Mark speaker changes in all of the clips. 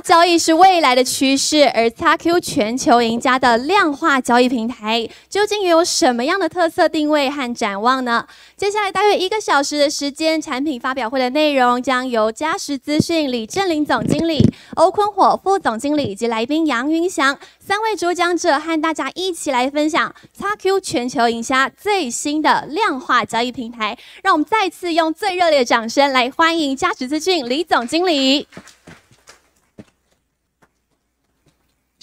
Speaker 1: 交易是未来的趋势，而叉 Q 全球赢家的量化交易平台究竟拥有什么样的特色定位和展望呢？接下来大约一个小时的时间，产品发表会的内容将由嘉实资讯李振林总经理、欧坤火副总经理以及来宾杨云翔三位主讲者，和大家一起来分享叉 Q 全球赢家最新的量化交易平台。让我们再次用最热烈的掌声来欢迎嘉实资讯李总经理！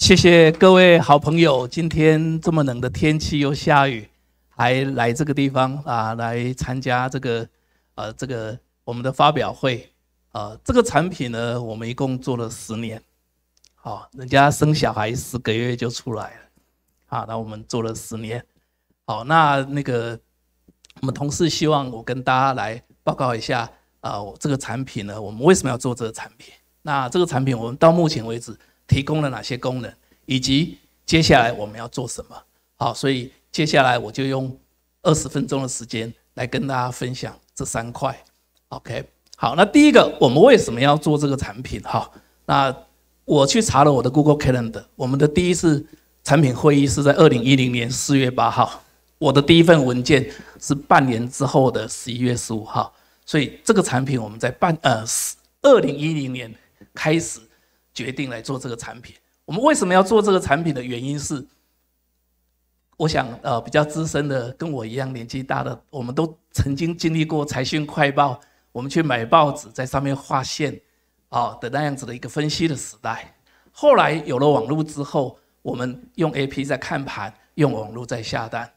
Speaker 2: 谢谢各位好朋友，今天这么冷的天气又下雨，还来这个地方啊，来参加这个，呃，这个我们的发表会啊。这个产品呢，我们一共做了十年，好，人家生小孩十个月就出来了，啊，那我们做了十年，好，那那个我们同事希望我跟大家来报告一下啊，这个产品呢，我们为什么要做这个产品？那这个产品我们到目前为止。提供了哪些功能，以及接下来我们要做什么？好，所以接下来我就用二十分钟的时间来跟大家分享这三块。OK，好，那第一个，我们为什么要做这个产品？哈，那我去查了我的 Google Calendar，我们的第一次产品会议是在二零一零年四月八号，我的第一份文件是半年之后的十一月十五号，所以这个产品我们在半呃二零一零年开始。决定来做这个产品。我们为什么要做这个产品的原因是，我想，呃，比较资深的，跟我一样年纪大的，我们都曾经经历过财讯快报，我们去买报纸，在上面划线，啊的那样子的一个分析的时代。后来有了网络之后，我们用 A P 在看盘，用网络在下单。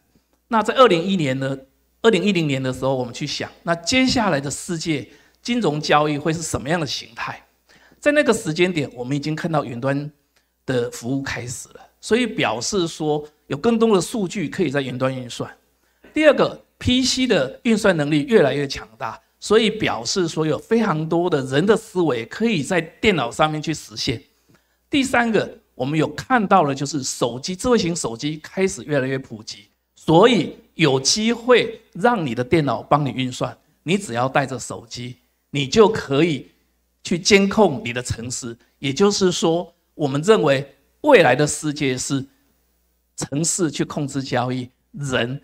Speaker 2: 那在二零一年呢，二零一零年的时候，我们去想，那接下来的世界金融交易会是什么样的形态？在那个时间点，我们已经看到云端的服务开始了，所以表示说有更多的数据可以在云端运算。第二个，PC 的运算能力越来越强大，所以表示说有非常多的人的思维可以在电脑上面去实现。第三个，我们有看到了就是手机，智慧型手机开始越来越普及，所以有机会让你的电脑帮你运算，你只要带着手机，你就可以。去监控你的城市，也就是说，我们认为未来的世界是城市去控制交易，人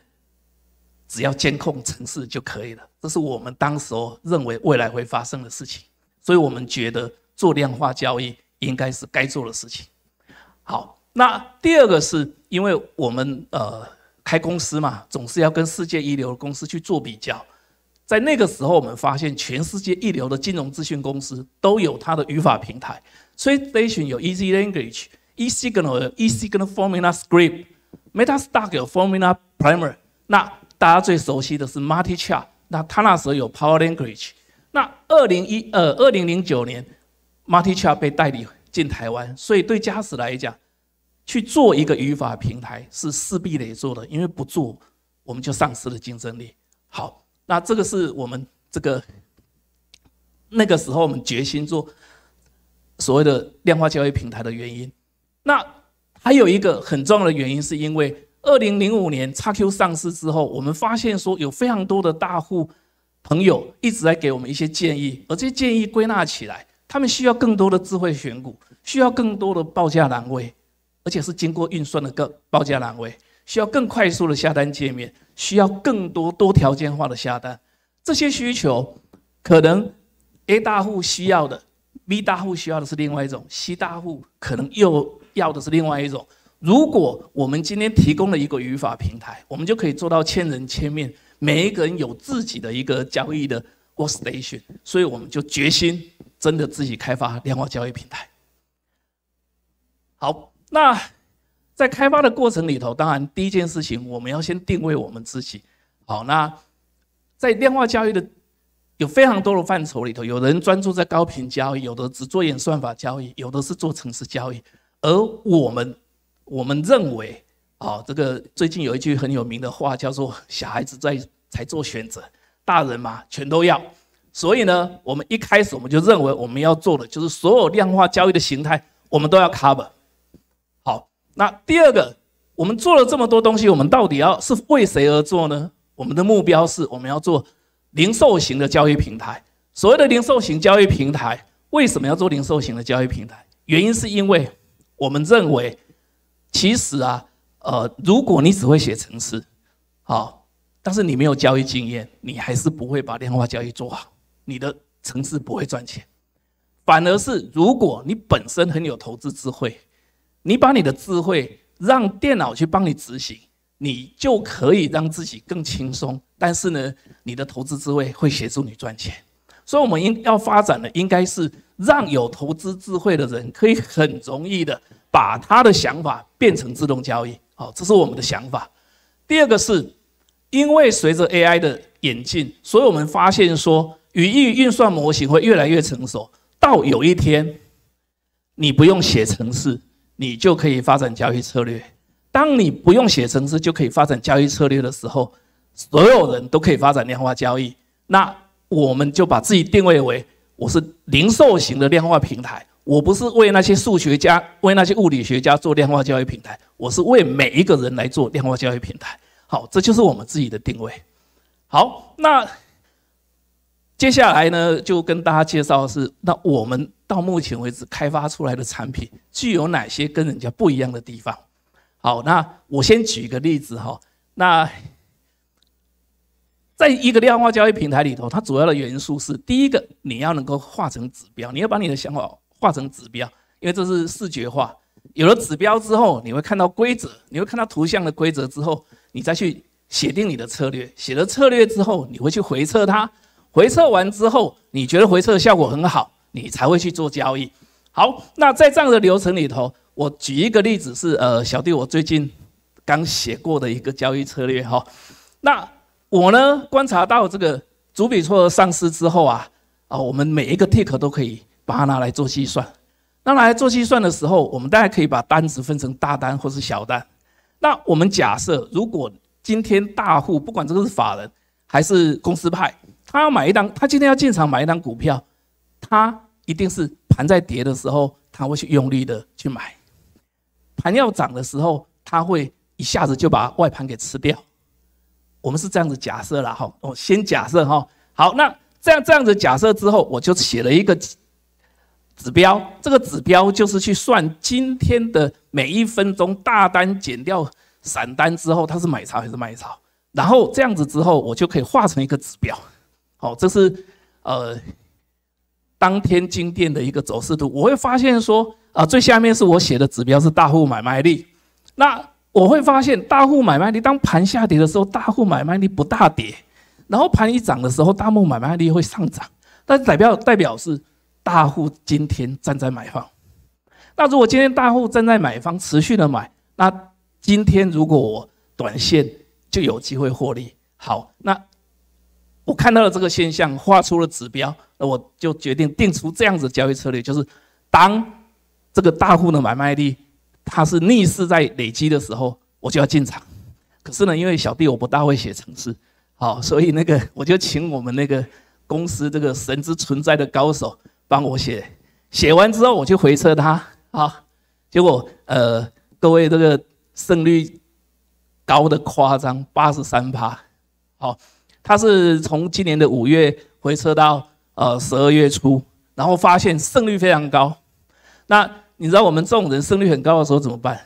Speaker 2: 只要监控城市就可以了。这是我们当时哦认为未来会发生的事情，所以我们觉得做量化交易应该是该做的事情。好，那第二个是因为我们呃开公司嘛，总是要跟世界一流的公司去做比较。在那个时候，我们发现全世界一流的金融资讯公司都有它的语法平台。t r a s t a t i o n 有 Easy Language、Easy g r a m m a l Easy g r a m a l Formula Script、MetaStock 有 Formula Primer。那大家最熟悉的是 m a t i c h a 那他那时候有 Power Language。那二零一呃二零零九年 m a t i c h a 被代理进台湾，所以对嘉实来讲，去做一个语法平台是势必得做的，因为不做我们就丧失了竞争力。好。那这个是我们这个那个时候我们决心做所谓的量化交易平台的原因。那还有一个很重要的原因，是因为二零零五年 XQ 上市之后，我们发现说有非常多的大户朋友一直在给我们一些建议，而这些建议归纳起来，他们需要更多的智慧选股，需要更多的报价单位，而且是经过运算的个报价单位。需要更快速的下单界面，需要更多多条件化的下单，这些需求可能 A 大户需要的，B 大户需要的是另外一种，C 大户可能又要的是另外一种。如果我们今天提供了一个语法平台，我们就可以做到千人千面，每一个人有自己的一个交易的 workstation。所以，我们就决心真的自己开发量化交易平台。好，那。在开发的过程里头，当然第一件事情我们要先定位我们自己。好，那在量化交易的有非常多的范畴里头，有人专注在高频交易，有的只做演算法交易，有的是做城市交易。而我们我们认为，好，这个最近有一句很有名的话叫做“小孩子在才做选择，大人嘛全都要”。所以呢，我们一开始我们就认为我们要做的就是所有量化交易的形态，我们都要 cover。那第二个，我们做了这么多东西，我们到底要是为谁而做呢？我们的目标是，我们要做零售型的交易平台。所谓的零售型交易平台，为什么要做零售型的交易平台？原因是因为我们认为，其实啊，呃，如果你只会写程式，好，但是你没有交易经验，你还是不会把量化交易做好，你的程式不会赚钱。反而是如果你本身很有投资智慧，你把你的智慧让电脑去帮你执行，你就可以让自己更轻松。但是呢，你的投资智慧会协助你赚钱，所以我们应要发展的应该是让有投资智慧的人可以很容易的把他的想法变成自动交易。好，这是我们的想法。第二个是，因为随着 AI 的演进，所以我们发现说，语义运算模型会越来越成熟，到有一天你不用写程式。你就可以发展交易策略。当你不用写程式就可以发展交易策略的时候，所有人都可以发展量化交易。那我们就把自己定位为我是零售型的量化平台，我不是为那些数学家、为那些物理学家做量化交易平台，我是为每一个人来做量化交易平台。好，这就是我们自己的定位。好，那接下来呢，就跟大家介绍的是，那我们。到目前为止开发出来的产品具有哪些跟人家不一样的地方？好，那我先举一个例子哈。那在一个量化交易平台里头，它主要的元素是：第一个，你要能够化成指标，你要把你的想法化成指标，因为这是视觉化。有了指标之后，你会看到规则，你会看到图像的规则之后，你再去写定你的策略。写了策略之后，你会去回测它，回测完之后，你觉得回测的效果很好。你才会去做交易，好，那在这样的流程里头，我举一个例子是，呃，小弟我最近刚写过的一个交易策略哈，那我呢观察到这个主笔错上市之后啊，啊，我们每一个 tick 都可以把它拿来做计算，那来做计算的时候，我们大家可以把单子分成大单或是小单，那我们假设如果今天大户不管这个是法人还是公司派，他要买一单，他今天要进场买一单股票，他。一定是盘在跌的时候，他会去用力的去买；盘要涨的时候，他会一下子就把外盘给吃掉。我们是这样子假设了哈，我先假设哈。好，那这样这样子假设之后，我就写了一个指标，这个指标就是去算今天的每一分钟大单减掉散单之后，它是买超还是卖超。然后这样子之后，我就可以画成一个指标。好，这是呃。当天金店的一个走势图，我会发现说啊，最下面是我写的指标是大户买卖力。那我会发现，大户买卖力当盘下跌的时候，大户买卖力不大跌；然后盘一涨的时候，大户买卖力会上涨。那代表代表是大户今天站在买方。那如果今天大户站在买方持续的买，那今天如果我短线就有机会获利。好，那。我看到了这个现象，画出了指标，那我就决定定出这样子交易策略，就是当这个大户的买卖力它是逆势在累积的时候，我就要进场。可是呢，因为小弟我不大会写程式，好，所以那个我就请我们那个公司这个神之存在的高手帮我写。写完之后，我就回测它，啊，结果呃，各位这个胜率高的夸张，八十三趴，好。他是从今年的五月回撤到呃十二月初，然后发现胜率非常高。那你知道我们这种人胜率很高的时候怎么办？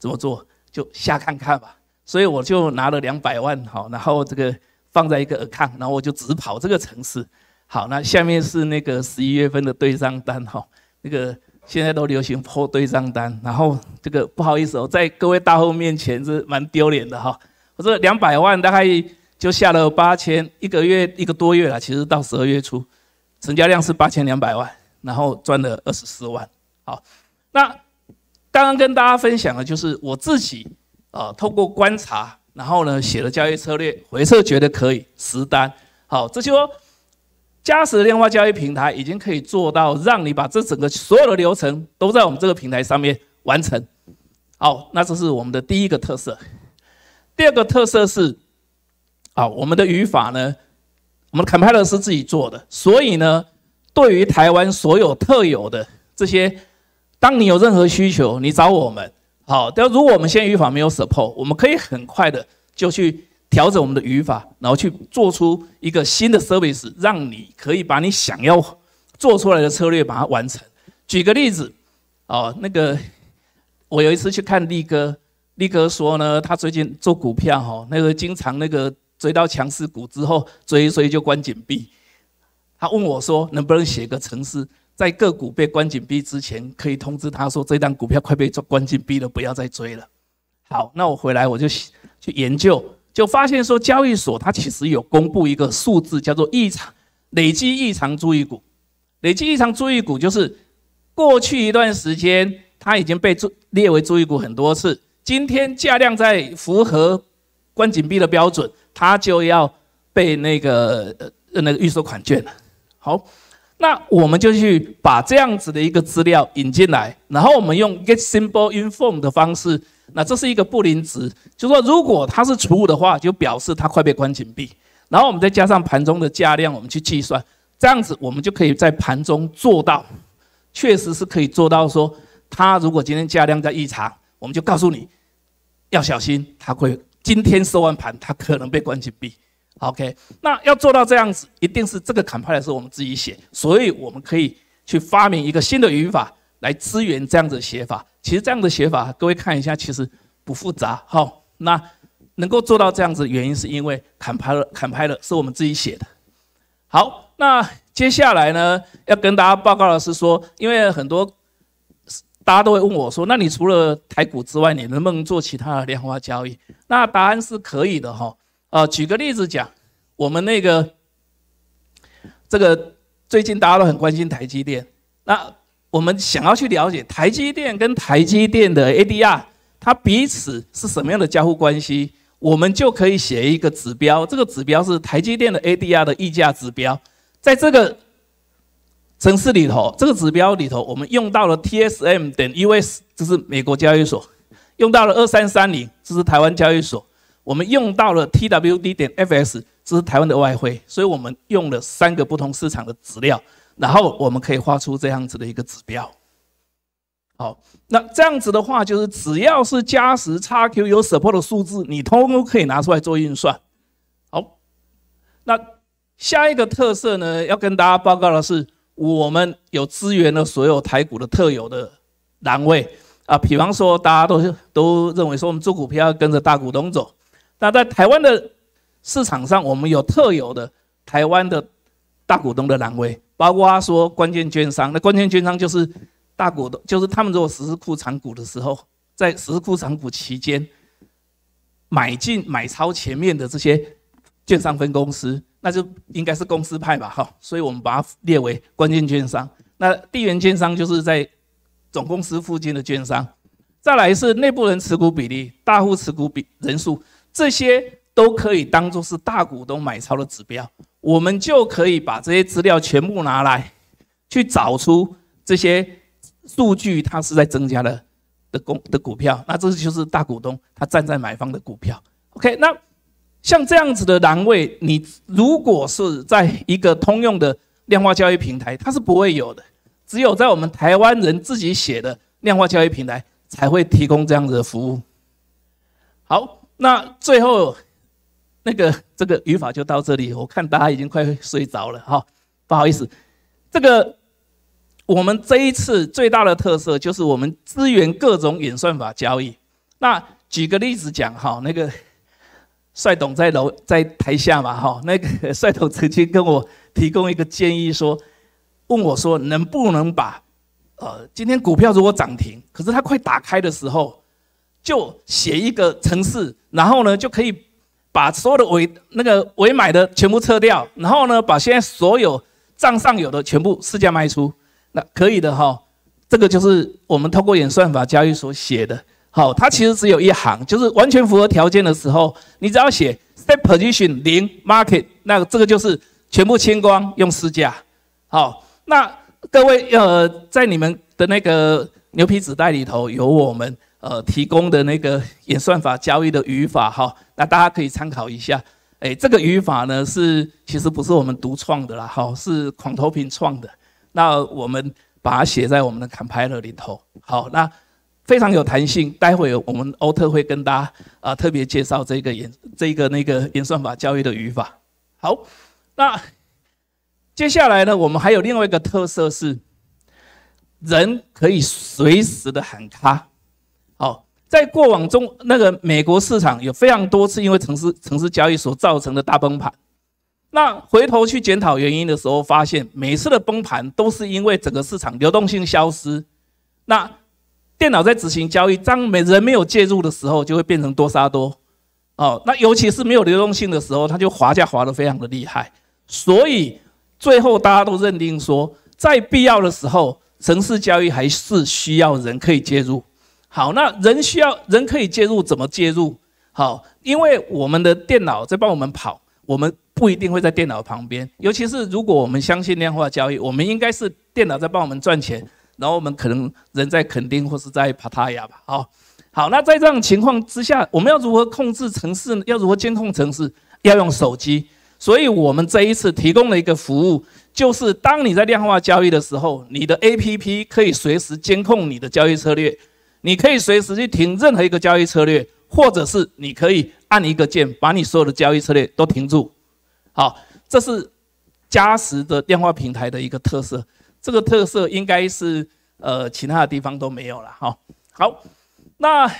Speaker 2: 怎么做？就瞎看看吧。所以我就拿了两百万，好，然后这个放在一个 account，然后我就只跑这个城市。好，那下面是那个十一月份的对账单，哈，那个现在都流行破对账单，然后这个不好意思，哦，在各位大后面前是蛮丢脸的，哈。我说两百万大概。就下了八千一个月一个多月了，其实到十二月初，成交量是八千两百万，然后赚了二十四万。好，那刚刚跟大家分享的就是我自己啊，透过观察，然后呢写的交易策略，回撤觉得可以实单。好，这就说，嘉实量化交易平台已经可以做到让你把这整个所有的流程都在我们这个平台上面完成。好，那这是我们的第一个特色，第二个特色是。啊，我们的语法呢，我们的 compiler 是自己做的，所以呢，对于台湾所有特有的这些，当你有任何需求，你找我们，好，但如果我们现在语法没有 support，我们可以很快的就去调整我们的语法，然后去做出一个新的 service，让你可以把你想要做出来的策略把它完成。举个例子，哦，那个我有一次去看力哥，力哥说呢，他最近做股票哈，那个经常那个。追到强势股之后，追追就关紧闭。他问我说：“能不能写个程式，在个股被关紧闭之前，可以通知他说这单股票快被关紧闭了，不要再追了。”好，那我回来我就去研究，就发现说交易所它其实有公布一个数字，叫做异常累积异常注意股。累积异常注意股就是过去一段时间它已经被注列为注意股很多次，今天价量在符合。关紧闭的标准，它就要被那个呃那个预收款券了。好，那我们就去把这样子的一个资料引进来，然后我们用 get simple inform 的方式，那这是一个布林值，就说如果它是储物的话，就表示它快被关紧闭。然后我们再加上盘中的价量，我们去计算，这样子我们就可以在盘中做到，确实是可以做到说，它如果今天价量在异常，我们就告诉你要小心，它会。今天收完盘，它可能被关起闭。OK，那要做到这样子，一定是这个砍派的时候我们自己写，所以我们可以去发明一个新的语法来支援这样子写法。其实这样子写法，各位看一下，其实不复杂。好，那能够做到这样子，原因是因为砍拍了，砍拍了是我们自己写的。好，那接下来呢，要跟大家报告的是说，因为很多。大家都会问我说：“那你除了台股之外，你能不能做其他的量化交易？”那答案是可以的哈。啊，举个例子讲，我们那个这个最近大家都很关心台积电，那我们想要去了解台积电跟台积电的 ADR，它彼此是什么样的交互关系，我们就可以写一个指标。这个指标是台积电的 ADR 的溢价指标，在这个。城市里头，这个指标里头，我们用到了 T S M 点 U S，这是美国交易所；用到了二三三零，这是台湾交易所；我们用到了 T W D 点 F S，这是台湾的外汇。所以我们用了三个不同市场的资料，然后我们可以画出这样子的一个指标。好，那这样子的话，就是只要是加十差 Q 有 support 数字，你通通可以拿出来做运算。好，那下一个特色呢，要跟大家报告的是。我们有资源的，所有台股的特有的栏位啊，比方说，大家都都认为说，我们做股票要跟着大股东走。那在台湾的市场上，我们有特有的台湾的大股东的栏位，包括说关键券商。那关键券商就是大股东，就是他们做施库藏股的时候，在施库藏股期间买进买超前面的这些券商分公司。那就应该是公司派吧，哈，所以我们把它列为关键券商。那地缘券商就是在总公司附近的券商。再来是内部人持股比例、大户持股比人数，这些都可以当做是大股东买超的指标。我们就可以把这些资料全部拿来，去找出这些数据，它是在增加的的公的股票。那这就是大股东他站在买方的股票。OK，那。像这样子的栏位，你如果是在一个通用的量化交易平台，它是不会有的。只有在我们台湾人自己写的量化交易平台，才会提供这样子的服务。好，那最后那个这个语法就到这里。我看大家已经快睡着了，哈，不好意思。这个我们这一次最大的特色就是我们支援各种演算法交易。那举个例子讲，哈，那个。帅董在楼在台下嘛，哈，那个 帅董曾经跟我提供一个建议，说问我说能不能把，呃，今天股票如果涨停，可是它快打开的时候，就写一个程式，然后呢就可以把所有的伪那个伪买的全部撤掉，然后呢把现在所有账上有的全部市价卖出，那可以的哈，这个就是我们通过演算法交易所写的。好，它其实只有一行，就是完全符合条件的时候，你只要写 step position 零 market 那这个就是全部清光用私价。好，那各位呃，在你们的那个牛皮纸袋里头有我们呃提供的那个演算法交易的语法哈，那大家可以参考一下。哎，这个语法呢是其实不是我们独创的啦，好，是狂投屏创的。那我们把它写在我们的 compiler 里头。好，那。非常有弹性。待会我们欧特会跟大家啊特别介绍这个演这个那个演算法交易的语法。好，那接下来呢，我们还有另外一个特色是，人可以随时的喊卡。好，在过往中那个美国市场有非常多次因为城市城市交易所造成的大崩盘。那回头去检讨原因的时候，发现每次的崩盘都是因为整个市场流动性消失。那电脑在执行交易，当没人没有介入的时候，就会变成多杀多，哦，那尤其是没有流动性的时候，它就滑价滑得非常的厉害，所以最后大家都认定说，在必要的时候，城市交易还是需要人可以介入。好，那人需要人可以介入，怎么介入？好，因为我们的电脑在帮我们跑，我们不一定会在电脑旁边，尤其是如果我们相信量化交易，我们应该是电脑在帮我们赚钱。然后我们可能人在垦丁或是在帕塔亚吧。好好，那在这样情况之下，我们要如何控制城市？要如何监控城市？要用手机。所以我们这一次提供了一个服务，就是当你在量化交易的时候，你的 APP 可以随时监控你的交易策略，你可以随时去停任何一个交易策略，或者是你可以按一个键把你所有的交易策略都停住。好，这是嘉实的电话平台的一个特色。这个特色应该是呃其他的地方都没有了哈。好，那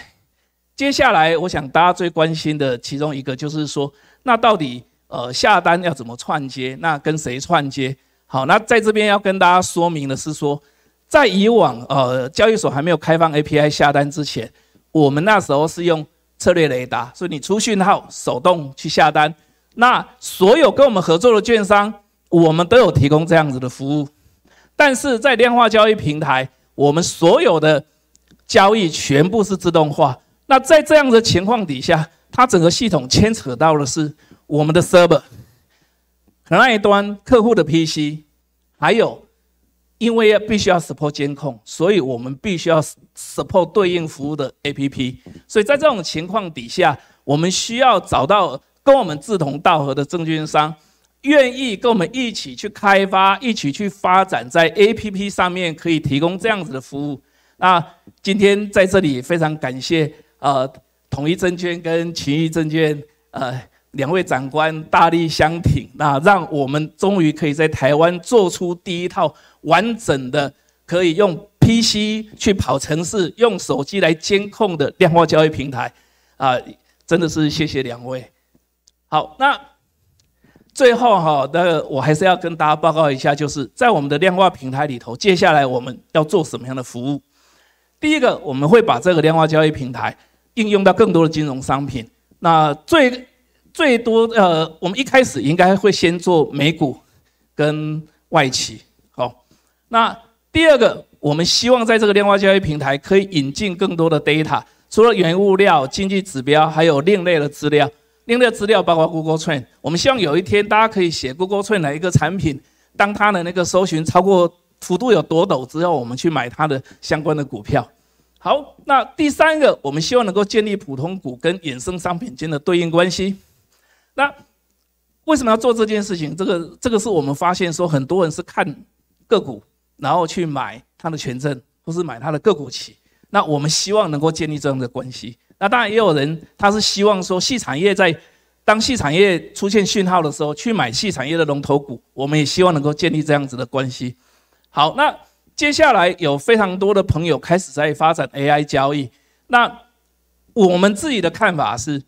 Speaker 2: 接下来我想大家最关心的其中一个就是说，那到底呃下单要怎么串接？那跟谁串接？好，那在这边要跟大家说明的是说，在以往呃交易所还没有开放 API 下单之前，我们那时候是用策略雷达，所以你出讯号手动去下单。那所有跟我们合作的券商，我们都有提供这样子的服务。但是在量化交易平台，我们所有的交易全部是自动化。那在这样的情况底下，它整个系统牵扯到的是我们的 server，那一端客户的 PC，还有因为要必须要 support 监控，所以我们必须要 support 对应服务的 APP。所以在这种情况底下，我们需要找到跟我们志同道合的证券商。愿意跟我们一起去开发、一起去发展，在 A P P 上面可以提供这样子的服务。那今天在这里非常感谢啊，统一证券跟奇益证券呃两位长官大力相挺，那让我们终于可以在台湾做出第一套完整的可以用 P C 去跑城市、用手机来监控的量化交易平台，啊，真的是谢谢两位。好，那。最后哈，那我还是要跟大家报告一下，就是在我们的量化平台里头，接下来我们要做什么样的服务。第一个，我们会把这个量化交易平台应用到更多的金融商品。那最最多呃，我们一开始应该会先做美股跟外企。好，那第二个，我们希望在这个量化交易平台可以引进更多的 data，除了原物料、经济指标，还有另类的资料。另外资料包括 Google Trend，我们希望有一天大家可以写 Google Trend 的一个产品，当它的那个搜寻超过幅度有多陡之后，我们去买它的相关的股票。好，那第三个，我们希望能够建立普通股跟衍生商品间的对应关系。那为什么要做这件事情？这个这个是我们发现说很多人是看个股，然后去买它的权证，或是买它的个股期。那我们希望能够建立这样的关系。那当然也有人，他是希望说，细产业在当细产业出现讯号的时候，去买细产业的龙头股。我们也希望能够建立这样子的关系。好，那接下来有非常多的朋友开始在发展 AI 交易。那我们自己的看法是，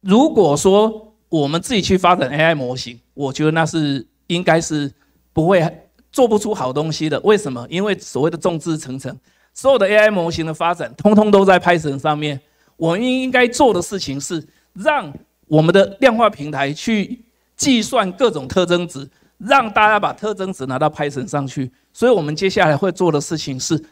Speaker 2: 如果说我们自己去发展 AI 模型，我觉得那是应该是不会做不出好东西的。为什么？因为所谓的众志成城。所有的 AI 模型的发展，通通都在 Python 上面。我们应该做的事情是，让我们的量化平台去计算各种特征值，让大家把特征值拿到 Python 上去。所以，我们接下来会做的事情是，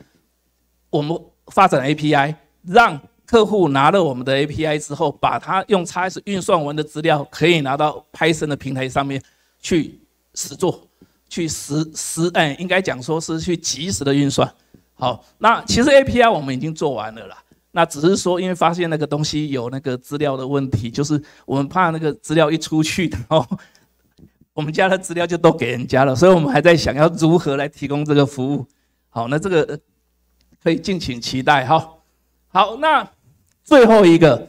Speaker 2: 我们发展 API，让客户拿了我们的 API 之后，把它用 XS 运算完的资料，可以拿到 Python 的平台上面去实做，去实实，哎，应该讲说是去及时的运算。好，那其实 API 我们已经做完了啦。那只是说，因为发现那个东西有那个资料的问题，就是我们怕那个资料一出去，然后 我们家的资料就都给人家了，所以我们还在想要如何来提供这个服务。好，那这个可以敬请期待。哈。好，那最后一个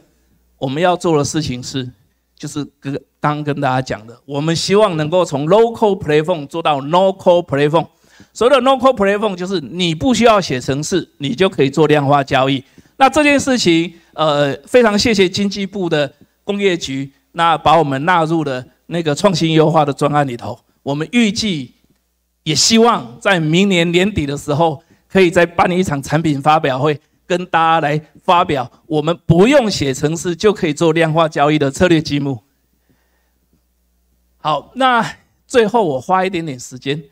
Speaker 2: 我们要做的事情是，就是跟刚跟大家讲的，我们希望能够从 local platform 做到 local platform。所谓的 local platform 就是你不需要写程式，你就可以做量化交易。那这件事情，呃，非常谢谢经济部的工业局，那把我们纳入了那个创新优化的专案里头。我们预计也希望在明年年底的时候，可以再办一场产品发表会，跟大家来发表我们不用写程式就可以做量化交易的策略积木。好，那最后我花一点点时间。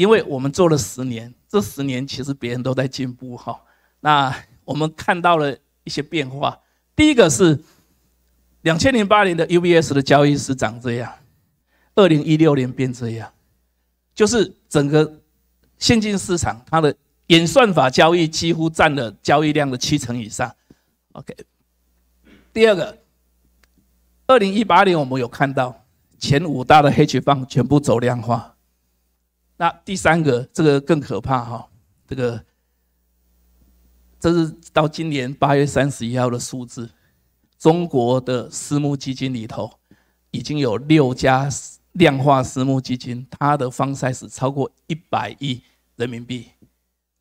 Speaker 2: 因为我们做了十年，这十年其实别人都在进步哈。那我们看到了一些变化。第一个是两千零八年的 UBS 的交易是长这样，二零一六年变这样，就是整个现金市场它的演算法交易几乎占了交易量的七成以上。OK。第二个，二零一八年我们有看到前五大的黑曲棒全部走量化。那第三个，这个更可怕哈，这个这是到今年八月三十一号的数字，中国的私募基金里头已经有六家量化私募基金，它的放 z 是超过一百亿人民币。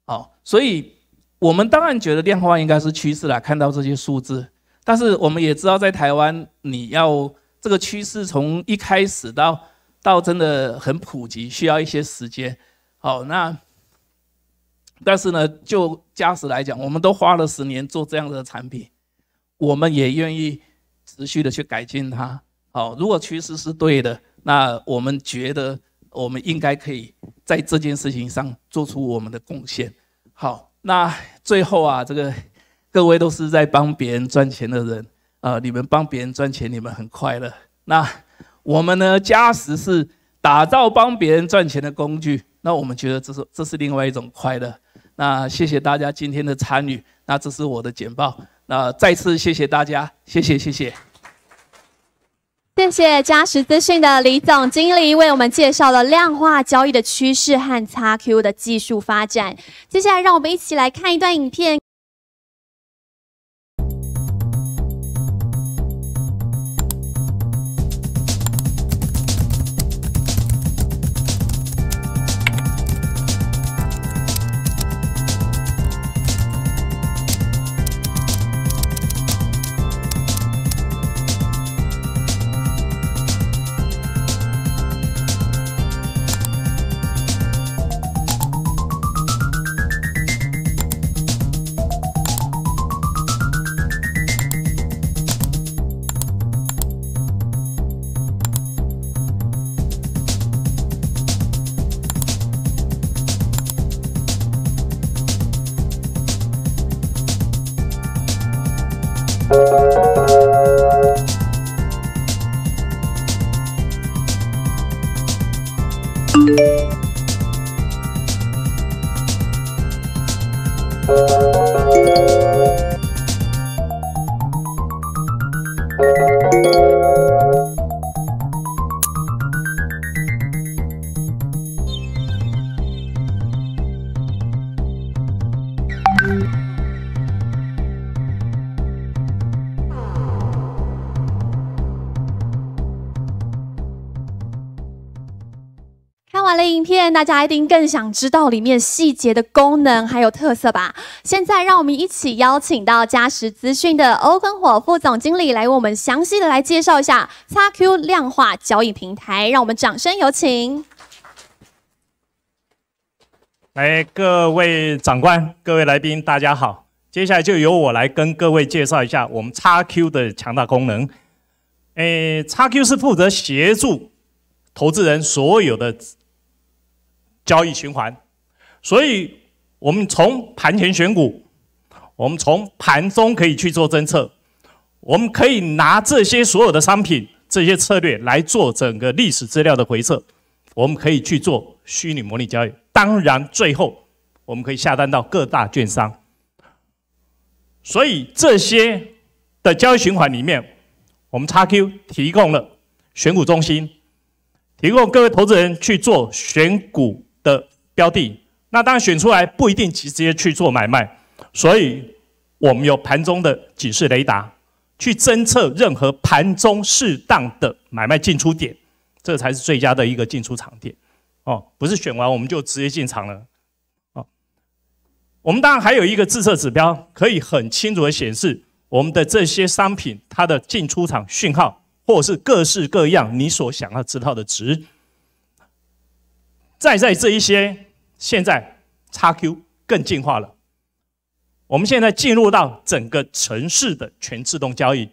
Speaker 2: 好，所以我们当然觉得量化应该是趋势啦，看到这些数字，但是我们也知道在台湾，你要这个趋势从一开始到。到真的很普及，需要一些时间。好，那但是呢，就加实来讲，我们都花了十年做这样的产品，我们也愿意持续的去改进它。好，如果趋势是对的，那我们觉得我们应该可以在这件事情上做出我们的贡献。好，那最后啊，这个各位都是在帮别人赚钱的人啊，你们帮别人赚钱，你们很快乐。那。我们呢？嘉实是打造帮别人赚钱的工具。那我们觉得这是这是另外一种快乐。那谢谢大家今天的参与。那这是我的简报。那再次谢谢大家，谢谢谢谢。
Speaker 1: 谢谢嘉实资讯的李总经理为我们介绍了量化交易的趋势和 x Q 的技术发展。接下来，让我们一起来看一段影片。大家一定更想知道里面细节的功能还有特色吧？现在让我们一起邀请到嘉实资讯的欧根火副总经理来为我们详细的来介绍一下叉 Q 量化交易平台。让我们掌声有请。
Speaker 3: 来，各位长官、各位来宾，大家好。接下来就由我来跟各位介绍一下我们叉 Q 的强大功能。诶，叉 Q 是负责协助投资人所有的。交易循环，所以我们从盘前选股，我们从盘中可以去做侦测，我们可以拿这些所有的商品、这些策略来做整个历史资料的回测，我们可以去做虚拟模拟交易，当然最后我们可以下单到各大券商。所以这些的交易循环里面，我们叉 Q 提供了选股中心，提供各位投资人去做选股。的标的，那当然选出来不一定直接去做买卖，所以我们有盘中的警示雷达，去侦测任何盘中适当的买卖进出点，这才是最佳的一个进出场点。哦，不是选完我们就直接进场了。哦，我们当然还有一个自测指标，可以很清楚地显示我们的这些商品它的进出场讯号，或者是各式各样你所想要知道的值。再在这一些，现在叉 Q 更进化了。我们现在进入到整个城市的全自动交易。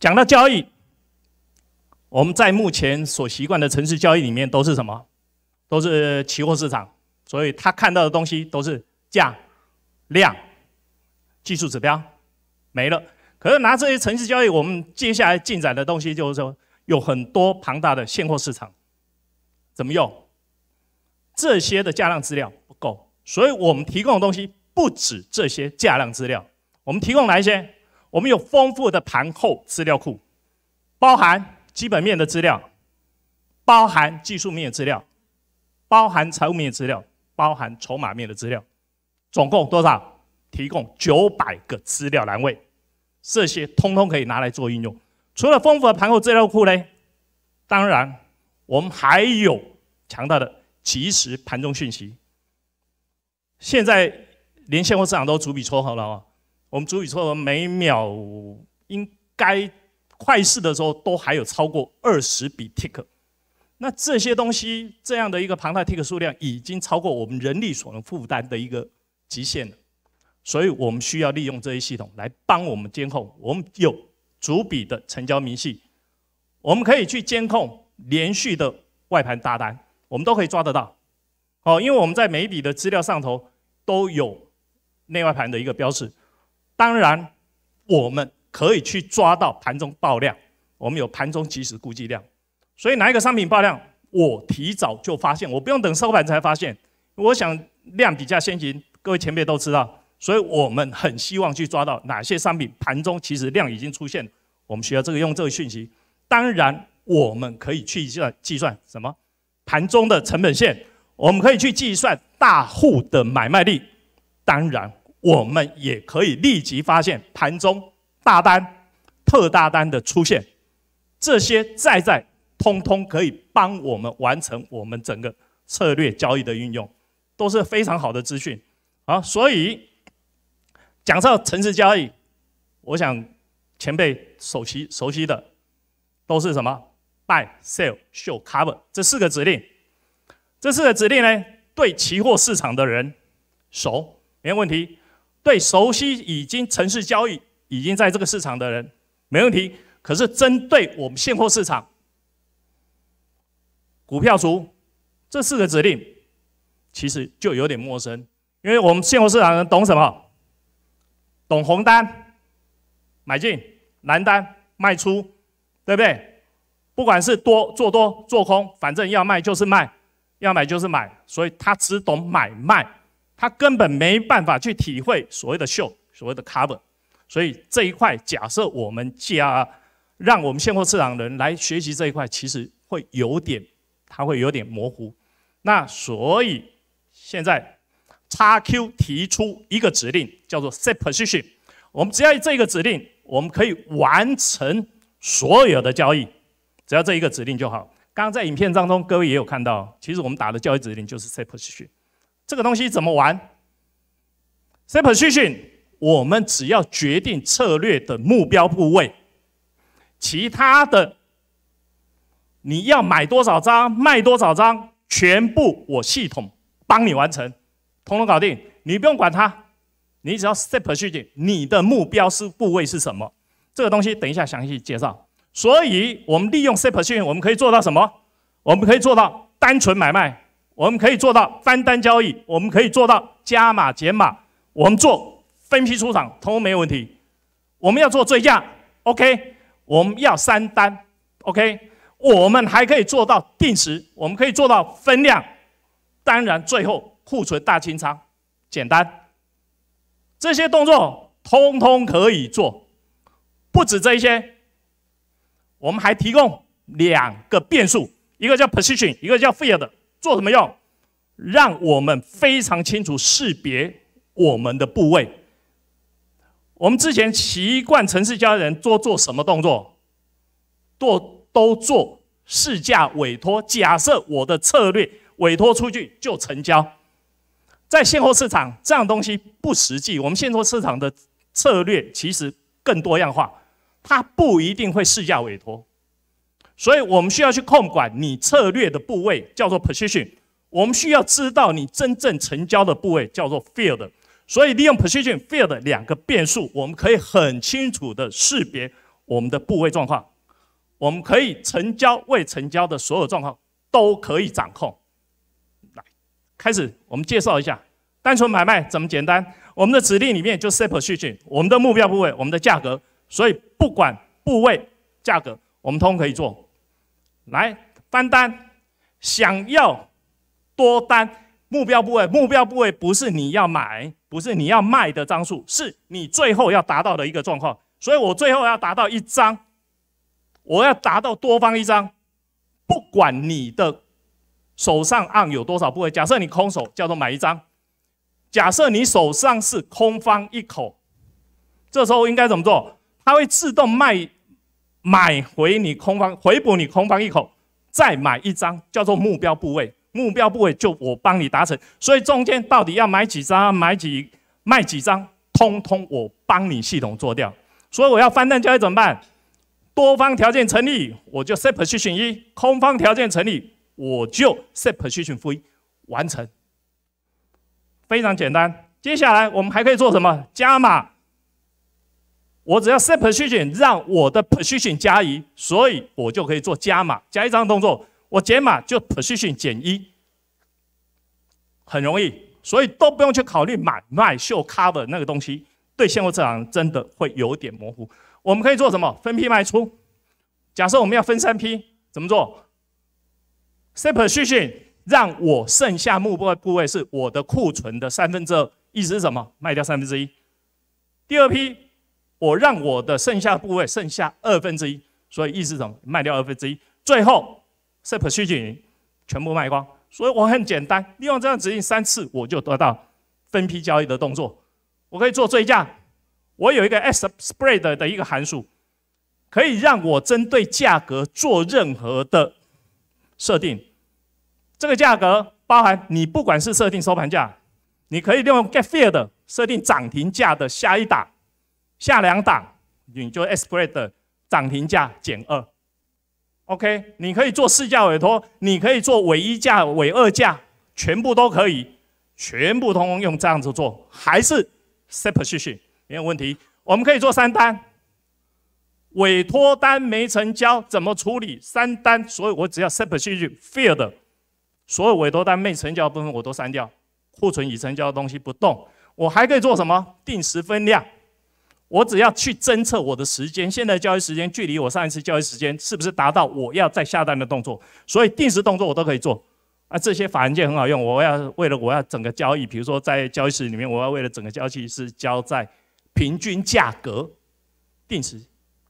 Speaker 3: 讲到交易，我们在目前所习惯的城市交易里面都是什么？都是期货市场，所以他看到的东西都是价、量、技术指标没了。可是拿这些城市交易，我们接下来进展的东西就是说，有很多庞大的现货市场。怎么用这些的价量资料不够，所以我们提供的东西不止这些价量资料。我们提供哪一些？我们有丰富的盘后资料库，包含基本面的资料，包含技术面的资料，包含财务面的资料，包含筹码面的资料。总共多少？提供九百个资料栏位，这些通通可以拿来做应用。除了丰富的盘后资料库呢，当然。我们还有强大的即时盘中讯息。现在连现货市场都逐笔撮合了啊！我们逐笔撮合，每秒应该快市的时候都还有超过二十笔 tick。那这些东西这样的一个庞大 tick 数量，已经超过我们人力所能负担的一个极限了。所以，我们需要利用这些系统来帮我们监控。我们有逐笔的成交明细，我们可以去监控。连续的外盘大单，我们都可以抓得到。好，因为我们在每一笔的资料上头都有内外盘的一个标志，当然，我们可以去抓到盘中爆量，我们有盘中即时估计量。所以哪一个商品爆量，我提早就发现，我不用等收盘才发现。我想量比较先行，各位前辈都知道。所以我们很希望去抓到哪些商品盘中其实量已经出现，我们需要这个用这个讯息。当然。我们可以去计算计算什么盘中的成本线，我们可以去计算大户的买卖力，当然我们也可以立即发现盘中大单、特大单的出现，这些在在通通可以帮我们完成我们整个策略交易的运用，都是非常好的资讯啊。所以讲到城市交易，我想前辈熟悉熟悉的都是什么？Buy、Sell、Show、Cover 这四个指令，这四个指令呢，对期货市场的人熟，没问题；对熟悉已经城市交易、已经在这个市场的人，没问题。可是针对我们现货市场，股票族这四个指令，其实就有点陌生，因为我们现货市场人懂什么？懂红单买进，蓝单卖出，对不对？不管是多做多做空，反正要卖就是卖，要买就是买，所以他只懂买卖，他根本没办法去体会所谓的 show，所谓的 cover。所以这一块，假设我们加，让我们现货市场人来学习这一块，其实会有点，他会有点模糊。那所以现在，叉 Q 提出一个指令叫做 set position，我们只要这个指令，我们可以完成所有的交易。只要这一个指令就好。刚刚在影片当中，各位也有看到，其实我们打的教育指令就是 s e p position。这个东西怎么玩 s e p position，我们只要决定策略的目标部位，其他的你要买多少张、卖多少张，全部我系统帮你完成，通通搞定，你不用管它。你只要 s e p position，你的目标是部位是什么？这个东西等一下详细介绍。所以，我们利用 Super 信，我们可以做到什么？我们可以做到单纯买卖，我们可以做到翻单交易，我们可以做到加码减码，我们做分批出场，通通没有问题。我们要做追加，OK？我们要三单，OK？我们还可以做到定时，我们可以做到分量。当然，最后库存大清仓，简单。这些动作通通可以做，不止这一些。我们还提供两个变数，一个叫 position，一个叫 field 做什么用？让我们非常清楚识别我们的部位。我们之前习惯城市家人多做什么动作？做都做市价委托。假设我的策略委托出去就成交，在现货市场这样东西不实际。我们现货市场的策略其实更多样化。它不一定会市价委托，所以我们需要去控管你策略的部位，叫做 position。我们需要知道你真正成交的部位，叫做 field。所以利用 position、field 两个变数，我们可以很清楚的识别我们的部位状况。我们可以成交、未成交的所有状况都可以掌控。来，开始我们介绍一下单纯买卖怎么简单。我们的指令里面就 set position，我们的目标部位，我们的价格。所以不管部位、价格，我们通通可以做。来翻单，想要多单目标部位，目标部位不是你要买，不是你要卖的张数，是你最后要达到的一个状况。所以我最后要达到一张，我要达到多方一张，不管你的手上按有多少部位，假设你空手叫做买一张，假设你手上是空方一口，这时候应该怎么做？它会自动卖买回你空方回补你空方一口，再买一张叫做目标部位，目标部位就我帮你达成。所以中间到底要买几张、买几卖几张，通通我帮你系统做掉。所以我要翻单交易怎么办？多方条件成立，我就 set position 一；空方条件成立，我就 set position 一，完成。非常简单。接下来我们还可以做什么？加码。我只要 set position 让我的 position 加一，所以我就可以做加码，加一张动作。我减码就 position 减一，很容易，所以都不用去考虑买卖 show cover 那个东西。对现货市场真的会有点模糊。我们可以做什么？分批卖出。假设我们要分三批，怎么做？set position 让我剩下目标部位是我的库存的三分之二，意思是什么？卖掉三分之一，第二批。我让我的剩下部位剩下二分之一，所以意思什么？卖掉二分之一，最后 s u b s c r i p i 全部卖光，所以我很简单，利用这样指令三次，我就得到分批交易的动作。我可以做追价，我有一个 S spread 的一个函数，可以让我针对价格做任何的设定。这个价格包含你不管是设定收盘价，你可以利用 get feel 的设定涨停价的下一打。下两档，你就 expiry 的涨停价减二，OK？你可以做市价委托，你可以做尾一价、尾二价，全部都可以，全部通用，用这样子做还是 s e p a r s t i o n 没有问题。我们可以做三单委托单没成交怎么处理？三单，所以我只要 s e p a r s t i o n filled，所有委托单没成交的部分我都删掉，库存已成交的东西不动。我还可以做什么？定时分量。我只要去侦测我的时间，现在交易时间距离我上一次交易时间是不是达到我要再下单的动作？所以定时动作我都可以做啊。这些法软件很好用。我要为了我要整个交易，比如说在交易室里面，我要为了整个交易是交在平均价格，定时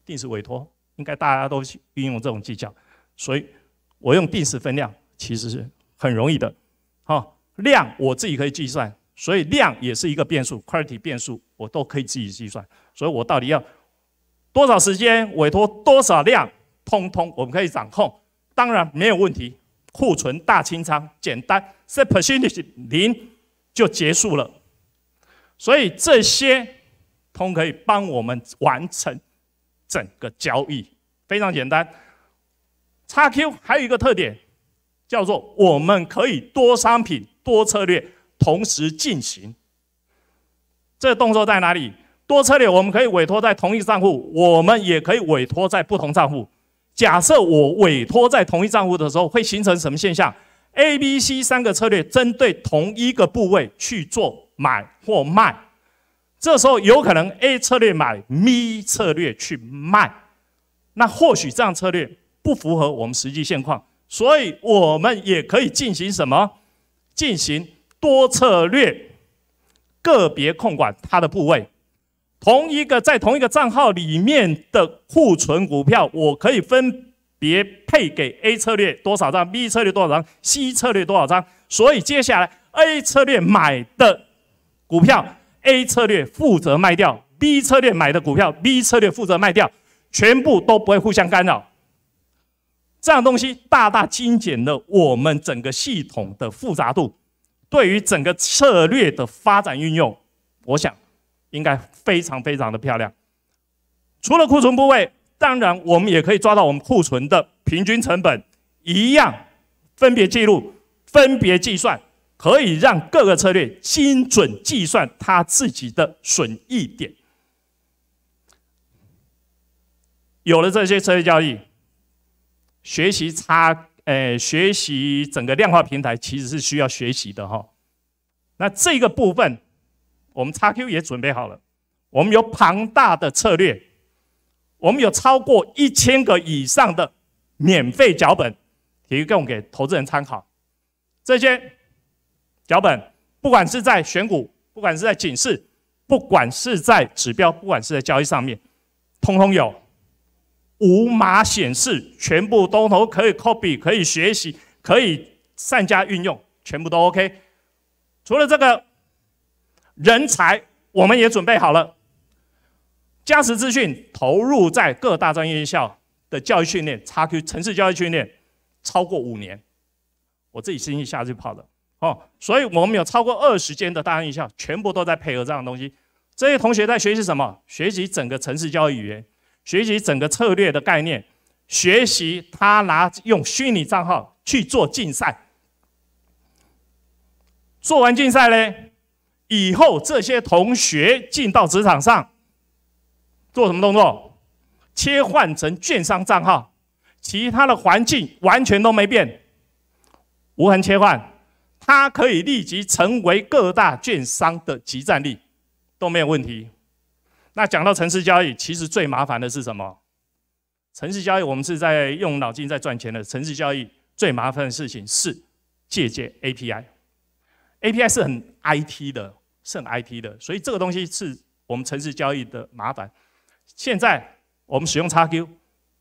Speaker 3: 定时委托，应该大家都运用这种技巧。所以我用定时分量其实是很容易的。好，量我自己可以计算。所以量也是一个变数，quality 变数，我都可以自己计算。所以我到底要多少时间，委托多少量，通通我们可以掌控。当然没有问题，库存大清仓，简单，super senior 零就结束了。所以这些通可以帮我们完成整个交易，非常简单。差 Q 还有一个特点，叫做我们可以多商品、多策略。同时进行，这动作在哪里？多策略我们可以委托在同一账户，我们也可以委托在不同账户。假设我委托在同一账户的时候，会形成什么现象？A、B、C 三个策略针对同一个部位去做买或卖，这时候有可能 A 策略买，B 策略去卖，那或许这样策略不符合我们实际现况，所以我们也可以进行什么？进行。多策略，个别控管它的部位，同一个在同一个账号里面的库存股票，我可以分别配给 A 策略多少张，B 策略多少张，C 策略多少张。所以接下来 A 策略买的股票，A 策略负责卖掉；B 策略买的股票，B 策略负责卖掉，全部都不会互相干扰。这样东西大大精简了我们整个系统的复杂度。对于整个策略的发展运用，我想应该非常非常的漂亮。除了库存部位，当然我们也可以抓到我们库存的平均成本，一样分别记录、分别计算，可以让各个策略精准计算它自己的损益点。有了这些策略交易，学习差。诶，学习整个量化平台其实是需要学习的哈。那这个部分，我们 XQ 也准备好了。我们有庞大的策略，我们有超过一千个以上的免费脚本，提供给投资人参考。这些脚本，不管是在选股，不管是在警示，不管是在指标，不管是在交易上面，通通有。无码显示，全部都可可以 copy，可以学习，可以善加运用，全部都 OK。除了这个人才，我们也准备好了。嘉实资讯投入在各大专业院校的教育训练，XQ 城市教育训练超过五年，我自己亲自下去跑的哦。所以，我们有超过二十间的大专院校，全部都在配合这样的东西。这些同学在学习什么？学习整个城市教育语言。学习整个策略的概念，学习他拿用虚拟账号去做竞赛，做完竞赛呢，以后这些同学进到职场上，做什么动作？切换成券商账号，其他的环境完全都没变，无痕切换，他可以立即成为各大券商的集战力，都没有问题。那讲到城市交易，其实最麻烦的是什么？城市交易我们是在用脑筋在赚钱的。城市交易最麻烦的事情是借鉴 API。API 是很 IT 的，是很 IT 的，所以这个东西是我们城市交易的麻烦。现在我们使用叉 Q，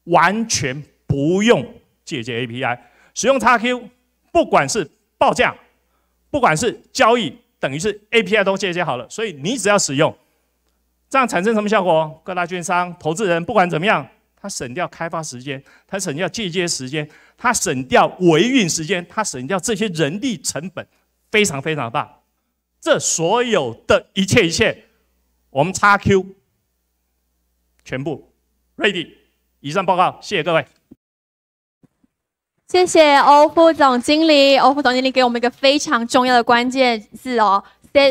Speaker 3: 完全不用借鉴 API。使用叉 Q，不管是报价，不管是交易，等于是 API 都借鉴好了。所以你只要使用。这样产生什么效果？各大券商、投资人不管怎么样，他省掉开发时间，他省掉借接时间，他省掉维运时间，他省掉这些人力成本，非常非常大。这所有的一切一切，我们插 q 全部 ready。以上报告，谢谢各位。
Speaker 1: 谢谢欧副总经理。欧副总经理给我们一个非常重要的关键字哦。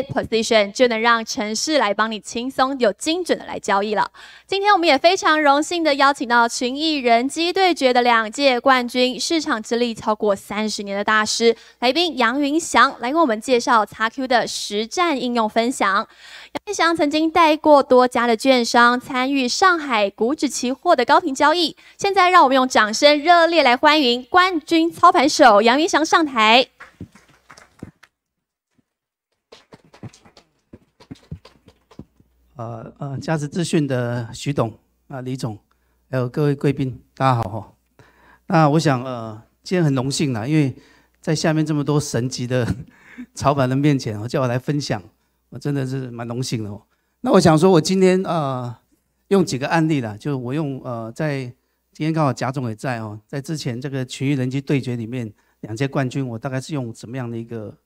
Speaker 1: position 就能让城市来帮你轻松有精准的来交易了。今天我们也非常荣幸的邀请到群艺人机对决的两届冠军、市场之力超过三十年的大师来宾杨云翔来为我们介绍 XQ 的实战应用分享。杨云翔曾经带过多家的券商参与上海股指期货的高频交易，现在让我们用掌声热烈来欢迎冠军操盘手杨云翔上台。
Speaker 4: 呃呃，嘉实资讯的徐董啊，李总，还有各位贵宾，大家好哈。那我想呃，今天很荣幸啦，因为在下面这么多神级的操 盘的面前，我叫我来分享，我真的是蛮荣幸的。哦。那我想说，我今天啊，用几个案例啦，就我用呃，在今天刚好贾总也在哦，在之前这个群域人机对决里面，两届冠军，我大概是用什么样的一个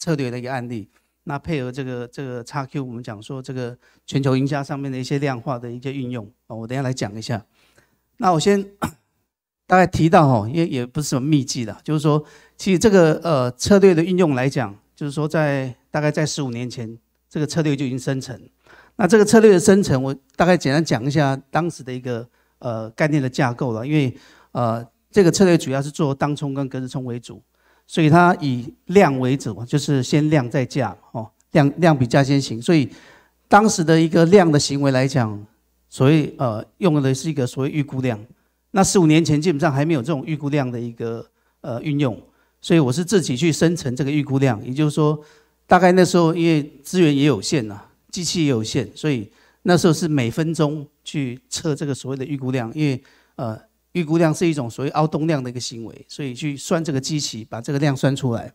Speaker 4: 策略的一个案例。那配合这个这个 x Q，我们讲说这个全球赢家上面的一些量化的一些运用啊，我等下来讲一下。那我先 大概提到哈，也也不是什么秘籍了，就是说其实这个呃策略的运用来讲，就是说在大概在十五年前，这个策略就已经生成。那这个策略的生成，我大概简单讲一下当时的一个呃概念的架构了，因为呃这个策略主要是做当冲跟隔日冲为主。所以它以量为主，就是先量再价哦，量量比价先行。所以当时的一个量的行为来讲，所谓呃用的是一个所谓预估量。那十五年前基本上还没有这种预估量的一个呃运用，所以我是自己去生成这个预估量。也就是说，大概那时候因为资源也有限呐，机器也有限，所以那时候是每分钟去测这个所谓的预估量，因为呃。预估量是一种所谓凹动量的一个行为，所以去算这个机器把这个量算出来。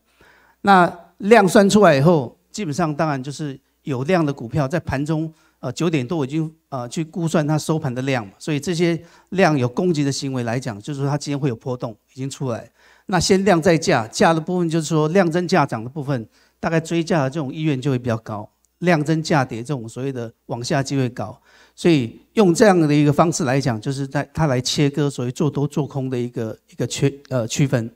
Speaker 4: 那量算出来以后，基本上当然就是有量的股票在盘中，呃，九点多已经呃去估算它收盘的量嘛。所以这些量有攻击的行为来讲，就是它今天会有波动已经出来。那先量再价，价的部分就是说量增价涨的部分，大概追价的这种意愿就会比较高；量增价跌这种所谓的往下就会高。所以用这样的一个方式来讲，就是在它来切割所谓做多做空的一个一个区呃区分。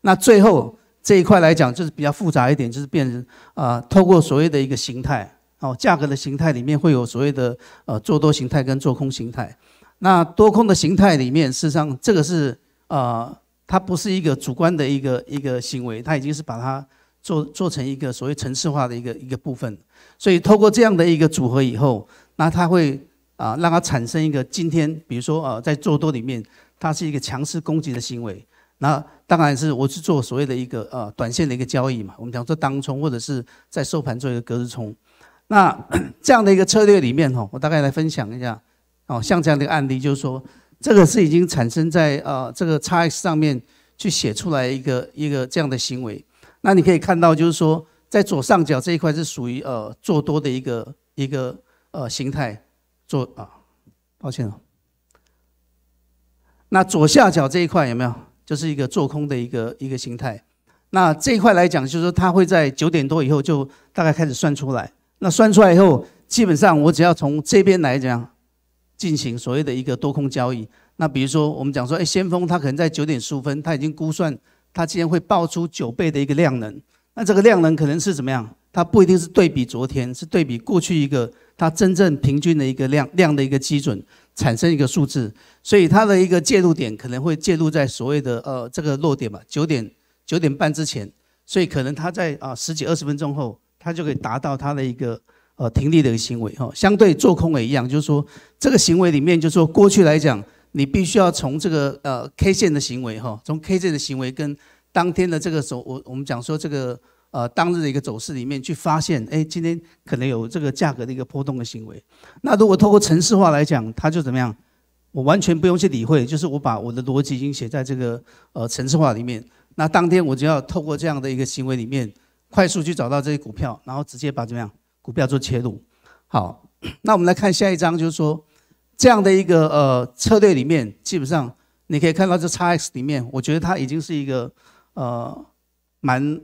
Speaker 4: 那最后这一块来讲，就是比较复杂一点，就是变成啊，透过所谓的一个形态哦，价格的形态里面会有所谓的呃做多形态跟做空形态。那多空的形态里面，事实上这个是啊，它不是一个主观的一个一个行为，它已经是把它做做成一个所谓城市化的一个一个部分。所以透过这样的一个组合以后，那它会。啊，让它产生一个今天，比如说啊，在做多里面，它是一个强势攻击的行为。那当然是我去做所谓的一个呃短线的一个交易嘛。我们讲做当冲，或者是在收盘做一个隔日冲。那这样的一个策略里面哦，我大概来分享一下。哦，像这样的一个案例，就是说这个是已经产生在呃这个 X 上面去写出来一个一个这样的行为。那你可以看到，就是说在左上角这一块是属于呃做多的一个一个呃形态。做啊，抱歉哦。那左下角这一块有没有，就是一个做空的一个一个形态。那这一块来讲，就是说它会在九点多以后就大概开始算出来。那算出来以后，基本上我只要从这边来讲，进行所谓的一个多空交易。那比如说，我们讲说，哎，先锋它可能在九点十五分，它已经估算它今天会爆出九倍的一个量能，那这个量能可能是怎么样？它不一定是对比昨天，是对比过去一个它真正平均的一个量量的一个基准产生一个数字，所以它的一个介入点可能会介入在所谓的呃这个落点嘛，九点九点半之前，所以可能它在啊十几二十分钟后，它就可以达到它的一个呃停利的一个行为哈。相对做空也一样，就是说这个行为里面，就是说过去来讲，你必须要从这个呃 K 线的行为哈，从 K 线的行为跟当天的这个候，我我们讲说这个。呃，当日的一个走势里面去发现，哎，今天可能有这个价格的一个波动的行为。那如果透过城市化来讲，它就怎么样？我完全不用去理会，就是我把我的逻辑已经写在这个呃城市化里面。那当天我就要透过这样的一个行为里面，快速去找到这些股票，然后直接把怎么样股票做切入。好，那我们来看下一张，就是说这样的一个呃策略里面，基本上你可以看到这叉 X 里面，我觉得它已经是一个呃蛮。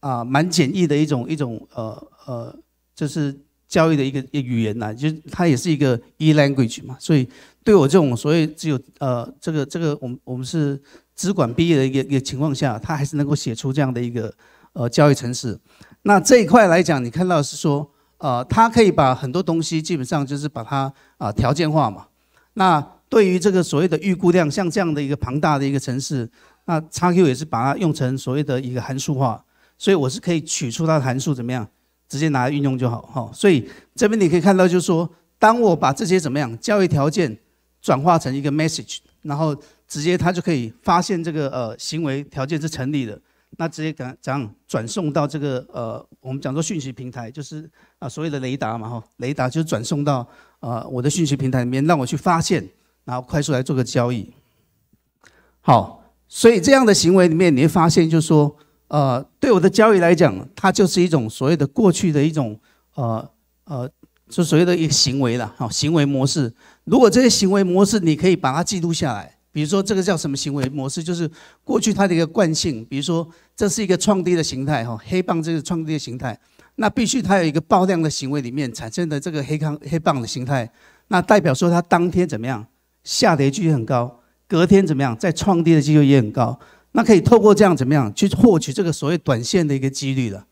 Speaker 4: 啊，蛮简易的一种一种呃呃，就是交易的一个语言呐，就它也是一个 E language 嘛，所以对我这种所谓只有呃这个这个我们我们是资管毕业的一个一个情况下，它还是能够写出这样的一个呃交易程式。那这一块来讲，你看到是说呃，它可以把很多东西基本上就是把它啊条件化嘛。那对于这个所谓的预估量，像这样的一个庞大的一个城市，那 XQ 也是把它用成所谓的一个函数化。所以我是可以取出它的函数怎么样，直接拿来运用就好哈。所以这边你可以看到，就是说，当我把这些怎么样交易条件转化成一个 message，然后直接它就可以发现这个呃行为条件是成立的，那直接讲讲转送到这个呃我们讲说讯息平台，就是啊所谓的雷达嘛哈，雷达就转送到呃我的讯息平台里面，让我去发现，然后快速来做个交易。好，所以这样的行为里面你会发现，就是说。呃，对我的交易来讲，它就是一种所谓的过去的一种呃呃，就所谓的一个行为了哈，行为模式。如果这些行为模式你可以把它记录下来，比如说这个叫什么行为模式，就是过去它的一个惯性。比如说这是一个创低的形态哈，黑棒这个创低的形态，那必须它有一个爆量的行为里面产生的这个黑康黑棒的形态，那代表说它当天怎么样下跌几率很高，隔天怎么样再创低的几率也很高。那可以透过这样怎么样去获取这个所谓短线的一个几率的？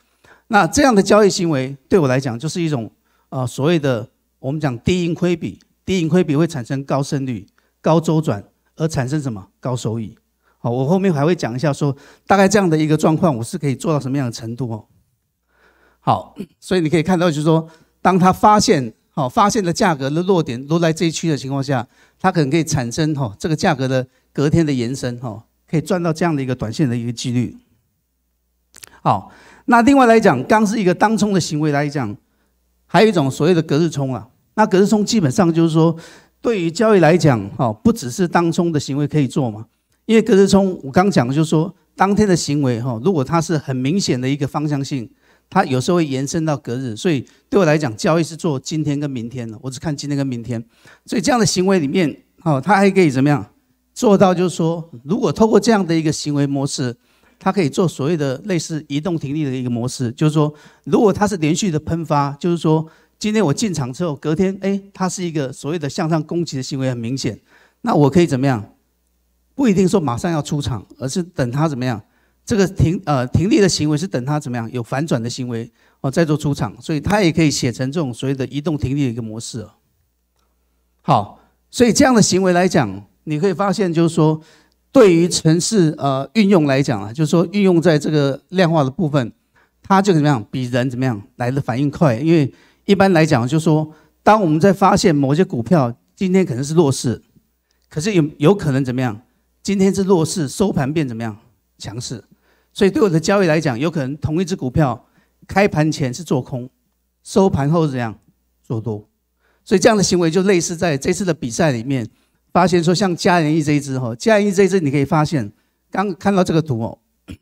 Speaker 4: 那这样的交易行为对我来讲就是一种呃所谓的我们讲低盈亏比，低盈亏比会产生高胜率、高周转，而产生什么高收益？好，我后面还会讲一下，说大概这样的一个状况，我是可以做到什么样的程度哦？好，所以你可以看到，就是说当他发现好发现的价格的落点，落在这一区的情况下，它可能可以产生哈这个价格的隔天的延伸哈。可以赚到这样的一个短线的一个几率。好，那另外来讲，刚是一个当冲的行为来讲，还有一种所谓的隔日冲啊。那隔日冲基本上就是说，对于交易来讲，哦，不只是当冲的行为可以做嘛。因为隔日冲，我刚讲的就是说，当天的行为哈，如果它是很明显的一个方向性，它有时候会延伸到隔日，所以对我来讲，交易是做今天跟明天的，我只看今天跟明天。所以这样的行为里面，哦，它还可以怎么样？做到就是说，如果透过这样的一个行为模式，它可以做所谓的类似移动停立的一个模式。就是说，如果它是连续的喷发，就是说，今天我进场之后，隔天哎，它是一个所谓的向上攻击的行为很明显，那我可以怎么样？不一定说马上要出场，而是等它怎么样？这个停呃停立的行为是等它怎么样有反转的行为哦，再做出场。所以它也可以写成这种所谓的移动停立的一个模式哦。好，所以这样的行为来讲。你可以发现，就是说，对于城市呃运用来讲啊，就是说运用在这个量化的部分，它就怎么样比人怎么样来的反应快？因为一般来讲，就是说，当我们在发现某些股票今天可能是弱势，可是有有可能怎么样？今天是弱势收盘变怎么样强势？所以对我的交易来讲，有可能同一只股票开盘前是做空，收盘后是怎样做多？所以这样的行为就类似在这次的比赛里面。发现说像佳人一这一支哈，佳人一这一支你可以发现，刚看到这个图哦，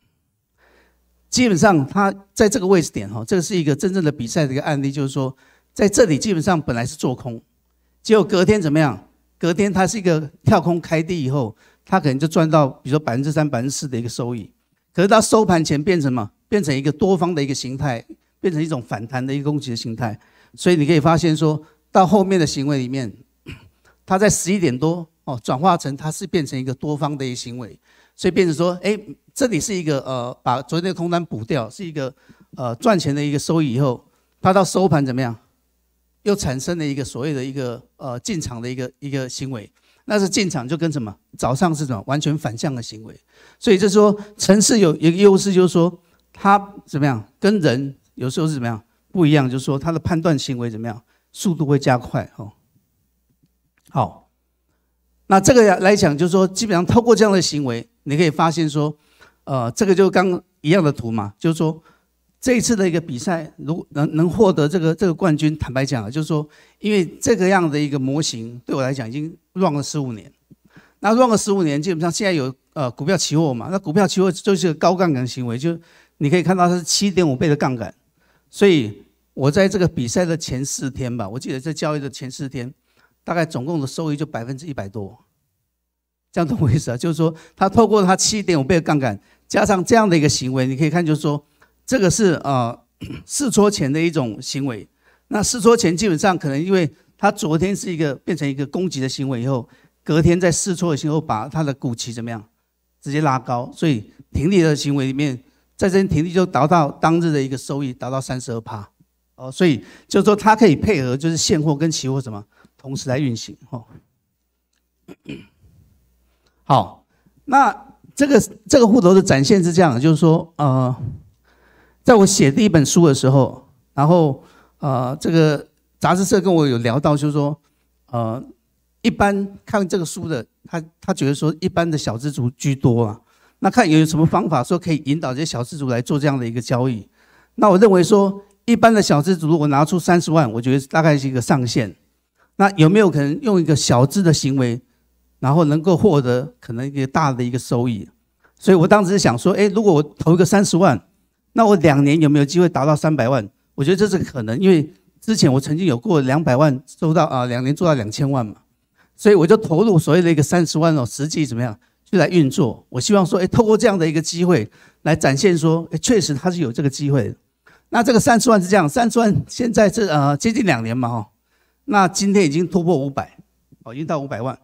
Speaker 4: 基本上它在这个位置点哈，这个是一个真正的比赛的一个案例，就是说在这里基本上本来是做空，结果隔天怎么样？隔天它是一个跳空开低以后，它可能就赚到比如说百分之三、百分之四的一个收益，可是它收盘前变成什么？变成一个多方的一个形态，变成一种反弹的一个攻击的形态，所以你可以发现说到后面的行为里面。它在十一点多哦，转化成它是变成一个多方的一个行为，所以变成说，哎，这里是一个呃，把昨天的空单补掉，是一个呃赚钱的一个收益以后，它到收盘怎么样，又产生了一个所谓的一个呃进场的一个一个行为，那是进场就跟什么早上是什么完全反向的行为，所以就是说，城市有一个优势就是说，它怎么样跟人有时候是怎么样不一样，就是说它的判断行为怎么样，速度会加快哦。好，那这个来讲，就是说，基本上透过这样的行为，你可以发现说，呃，这个就刚一样的图嘛，就是说，这一次的一个比赛，如能能获得这个这个冠军，坦白讲啊，就是说，因为这个样的一个模型，对我来讲已经 run 了十五年，那 run 了十五年，基本上现在有呃股票期货嘛，那股票期货就是个高杠杆行为，就你可以看到它是七点五倍的杠杆，所以我在这个比赛的前四天吧，我记得在交易的前四天。大概总共的收益就百分之一百多，这样懂我意思啊？就是说，他透过他七点五倍杠杆加上这样的一个行为，你可以看，就是说，这个是啊试错前的一种行为。那试错前基本上可能因为他昨天是一个变成一个攻击的行为以后，隔天在试错的时候把他的股期怎么样直接拉高，所以停利的行为里面，在这停利就达到当日的一个收益达到三十二趴哦，所以就是说，它可以配合就是现货跟期货什么。同时来运行，哈，好，那这个这个户头的展现是这样就是说，呃，在我写第一本书的时候，然后呃，这个杂志社跟我有聊到，就是说，呃，一般看这个书的，他他觉得说，一般的小资族居多啊。那看有什么方法说可以引导这些小资族来做这样的一个交易？那我认为说，一般的小资族如果拿出三十万，我觉得大概是一个上限。那有没有可能用一个小资的行为，然后能够获得可能一个大的一个收益？所以我当时想说，哎，如果我投一个三十万，那我两年有没有机会达到三百万？我觉得这是可能，因为之前我曾经有过两百万收到啊，两年做到两千万嘛，所以我就投入所谓的一个三十万哦，实际怎么样就来运作。我希望说，哎，透过这样的一个机会来展现说，哎，确实他是有这个机会。那这个三十万是这样，三十万现在是呃接近两年嘛，哈。那今天已经突破五百，哦，已经到五百万。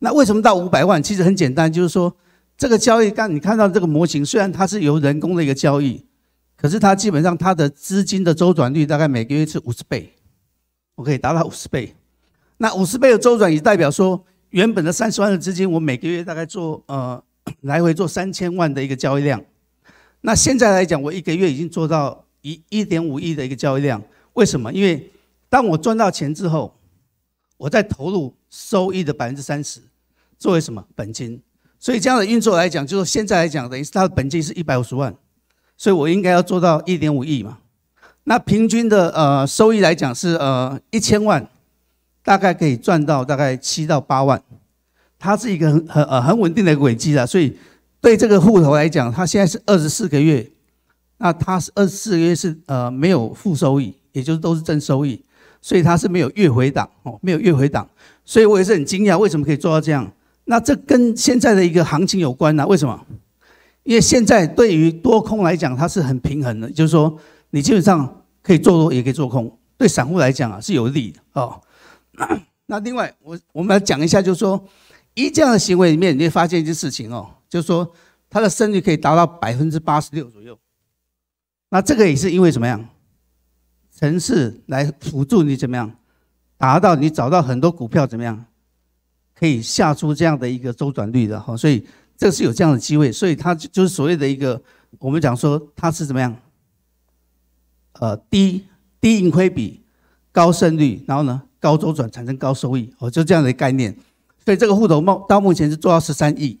Speaker 4: 那为什么到五百万？其实很简单，就是说这个交易，刚你看到这个模型，虽然它是由人工的一个交易，可是它基本上它的资金的周转率大概每个月是五十倍，我可以达到五十倍。那五十倍的周转也代表说，原本的三十万的资金，我每个月大概做呃 来回做三千万的一个交易量。那现在来讲，我一个月已经做到一一点五亿的一个交易量。为什么？因为当我赚到钱之后，我再投入收益的百分之三十，作为什么本金？所以这样的运作来讲，就是现在来讲，等于是它的本金是一百五十万，所以我应该要做到一点五亿嘛。那平均的呃收益来讲是呃一千万，大概可以赚到大概七到八万。它是一个很很呃很稳定的轨迹了，所以对这个户头来讲，它现在是二十四个月，那它二十四个月是呃没有负收益，也就是都是正收益。所以它是没有月回档哦，没有月回档，所以我也是很惊讶，为什么可以做到这样？那这跟现在的一个行情有关啊？为什么？因为现在对于多空来讲，它是很平衡的，就是说你基本上可以做多，也可以做空，对散户来讲啊是有利的哦。那另外我我们来讲一下，就是说一这样的行为里面，你会发现一件事情哦，就是说它的胜率可以达到百分之八十六左右。那这个也是因为怎么样？城市来辅助你怎么样达到你找到很多股票怎么样可以下出这样的一个周转率的哈，所以这是有这样的机会，所以它就是所谓的一个我们讲说它是怎么样呃低低盈亏比高胜率，然后呢高周转产生高收益哦，就这样的概念，所以这个户头到到目前是做到十三亿，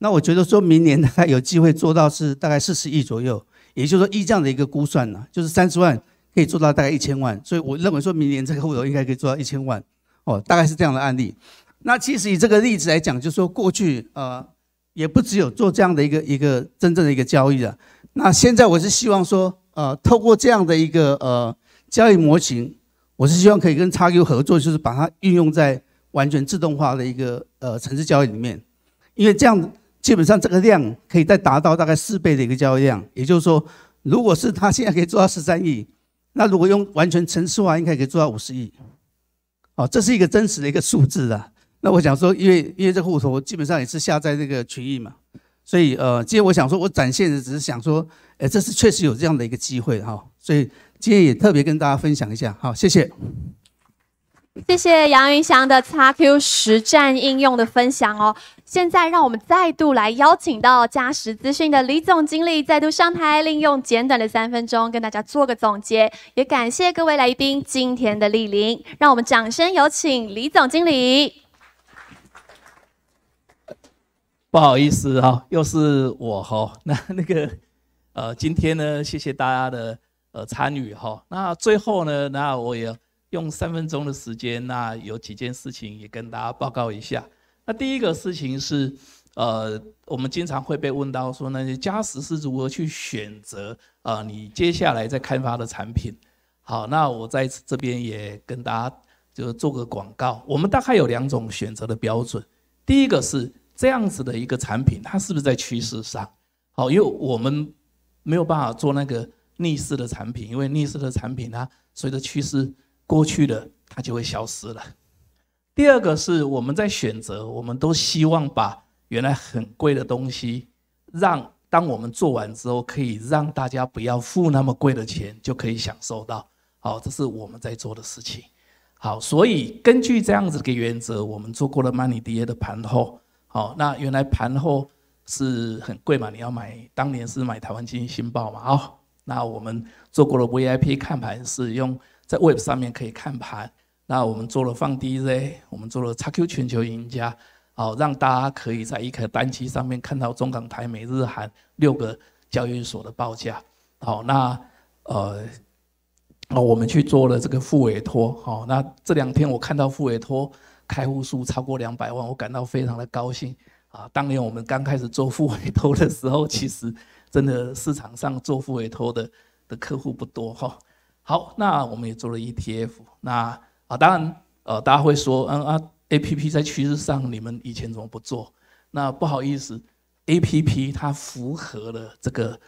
Speaker 4: 那我觉得说明年大概有机会做到是大概四十亿左右，也就是说以这样的一个估算呢，就是三十万。可以做到大概一千万，所以我认为说明年这个户头应该可以做到一千万哦，大概是这样的案例。那其实以这个例子来讲，就说过去呃也不只有做这样的一个一个真正的一个交易的。那现在我是希望说呃透过这样的一个呃交易模型，我是希望可以跟 XQ 合作，就是把它运用在完全自动化的一个呃城市交易里面，因为这样基本上这个量可以再达到大概四倍的一个交易量，也就是说，如果是他现在可以做到十三亿。那如果用完全城市化，应该可以做到五十亿，哦，这是一个真实的一个数字啊。那我想说，因为因为这户头基本上也是下在这个群益嘛，所以呃，今天我想说，我展现的只是想说，哎，这是确实有这样的一个机会哈，所以今天也特别跟大家分享一下，好，谢谢。
Speaker 1: 谢谢杨云翔的叉 Q 实战应用的分享哦。现在让我们再度来邀请到嘉实资讯的李总经理再度上台，利用简短的三分钟跟大家做个总结。也感谢各位来宾今天的莅临，让我们掌声有请李总经理。
Speaker 2: 不好意思哈，又是我哈。那那个呃，今天呢，谢谢大家的呃参与哈。那最后呢，那我也。用三分钟的时间，那有几件事情也跟大家报告一下。那第一个事情是，呃，我们经常会被问到说，那些嘉实是如何去选择啊？你接下来在开发的产品。好，那我在这边也跟大家就是做个广告。我们大概有两种选择的标准。第一个是这样子的一个产品，它是不是在趋势上？好，因为我们没有办法做那个逆势的产品，因为逆势的产品它随着趋势。过去了，它就会消失了。第二个是我们在选择，我们都希望把原来很贵的东西，让当我们做完之后，可以让大家不要付那么贵的钱，就可以享受到。好，这是我们在做的事情。好，所以根据这样子的原则，我们做过了 m o 曼 e 迪耶的盘后。好，那原来盘后是很贵嘛？你要买，当年是买台湾经济新报嘛？哦，那我们做过了 VIP 看盘是用。在 Web 上面可以看盘，那我们做了放 DJ，我们做了 XQ 全球赢家，好让大家可以在一个单机上面看到中港台美日韩六个交易所的报价，好那呃，哦，我们去做了这个副委托，好那这两天我看到副委托开户数超过两百万，我感到非常的高兴啊！当年我们刚开始做副委托的时候，其实真的市场上做副委托的的客户不多哈。好，那我们也做了 ETF。那啊，当然，呃，大家会说，嗯啊，APP 在趋势上，你们以前怎么不做？那不好意思，APP 它符合了这个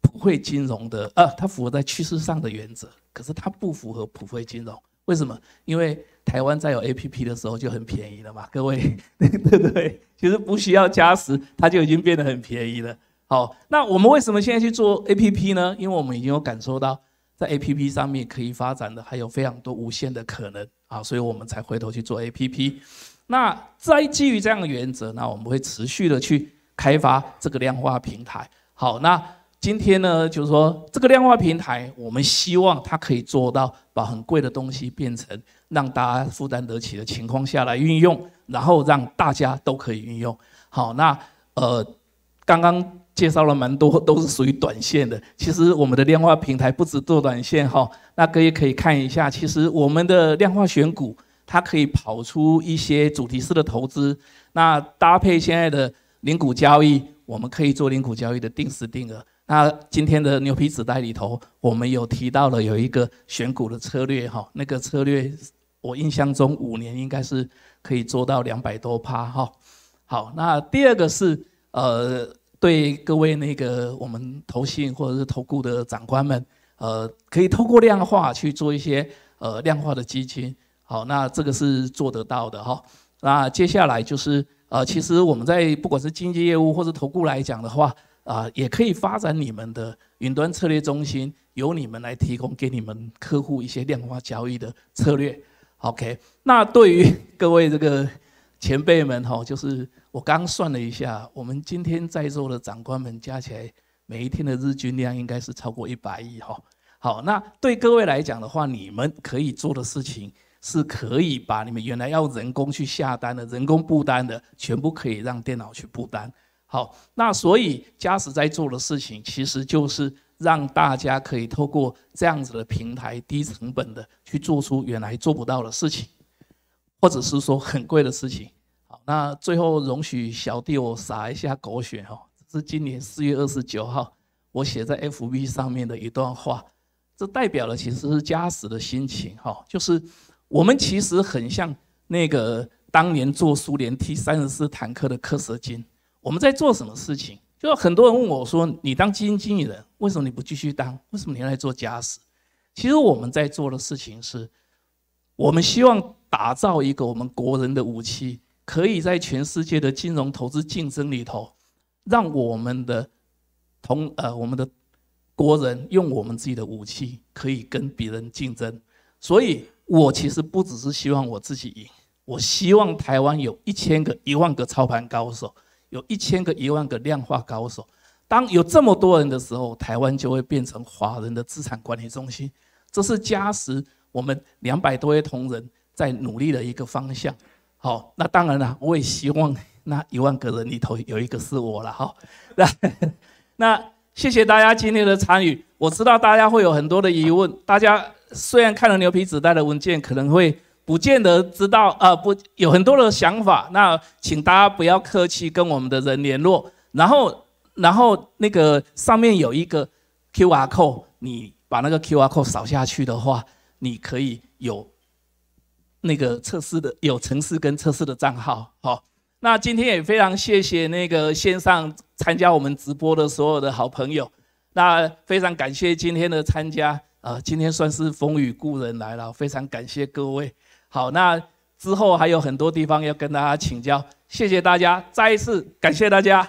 Speaker 2: 普惠金融的，呃，它符合在趋势上的原则，可是它不符合普惠金融。为什么？因为台湾在有 APP 的时候就很便宜了嘛，各位 对不对？其实不需要加时，它就已经变得很便宜了。好，那我们为什么现在去做 APP 呢？因为我们已经有感受到。在 A P P 上面可以发展的还有非常多无限的可能啊，所以我们才回头去做 A P P。那在基于这样的原则，那我们会持续的去开发这个量化平台。好，那今天呢，就是说这个量化平台，我们希望它可以做到把很贵的东西变成让大家负担得起的情况下来运用，然后让大家都可以运用。好，那呃，刚刚。介绍了蛮多，都是属于短线的。其实我们的量化平台不止做短线哈，那各位可以看一下，其实我们的量化选股它可以跑出一些主题式的投资。那搭配现在的零股交易，我们可以做零股交易的定时定额。那今天的牛皮纸袋里头，我们有提到了有一个选股的策略哈，那个策略我印象中五年应该是可以做到两百多趴哈。好，那第二个是呃。对各位那个我们投信或者是投顾的长官们，呃，可以透过量化去做一些呃量化的基金，好，那这个是做得到的哈。那接下来就是呃，其实我们在不管是经纪业务或者投顾来讲的话，啊，也可以发展你们的云端策略中心，由你们来提供给你们客户一些量化交易的策略。OK，那对于各位这个前辈们哈，就是。我刚算了一下，我们今天在座的长官们加起来，每一天的日均量应该是超过一百亿哈。好，那对各位来讲的话，你们可以做的事情，是可以把你们原来要人工去下单的、人工布单的，全部可以让电脑去补单。好，那所以嘉实在做的事情，其实就是让大家可以透过这样子的平台，低成本的去做出原来做不到的事情，或者是说很贵的事情。那最后容许小弟我撒一下狗血哦，是今年四月二十九号我写在 FB 上面的一段话，这代表了其实是嘉实的心情哈，就是我们其实很像那个当年做苏联 T 三十四坦克的柯蛇金，我们在做什么事情？就很多人问我说，你当基金经理人，为什么你不继续当？为什么你要来做嘉实？其实我们在做的事情是，我们希望打造一个我们国人的武器。可以在全世界的金融投资竞争里头，让我们的同呃我们的国人用我们自己的武器，可以跟别人竞争。所以我其实不只是希望我自己赢，我希望台湾有一千个一万个操盘高手，有一千个一万个量化高手。当有这么多人的时候，台湾就会变成华人的资产管理中心。这是加时我们两百多位同仁在努力的一个方向。好，那当然了，我也希望那一万个人里头有一个是我了哈。那 那谢谢大家今天的参与，我知道大家会有很多的疑问。大家虽然看了牛皮纸袋的文件，可能会不见得知道啊，不有很多的想法。那请大家不要客气，跟我们的人联络。然后然后那个上面有一个 Q R code，你把那个 Q R code 扫下去的话，你可以有。那个测试的有城市跟测试的账号，好，那今天也非常谢谢那个线上参加我们直播的所有的好朋友，那非常感谢今天的参加，啊，今天算是风雨故人来了，非常感谢各位，好，那之后还有很多地方要跟大家请教，
Speaker 4: 谢谢大家，再一次感谢大家。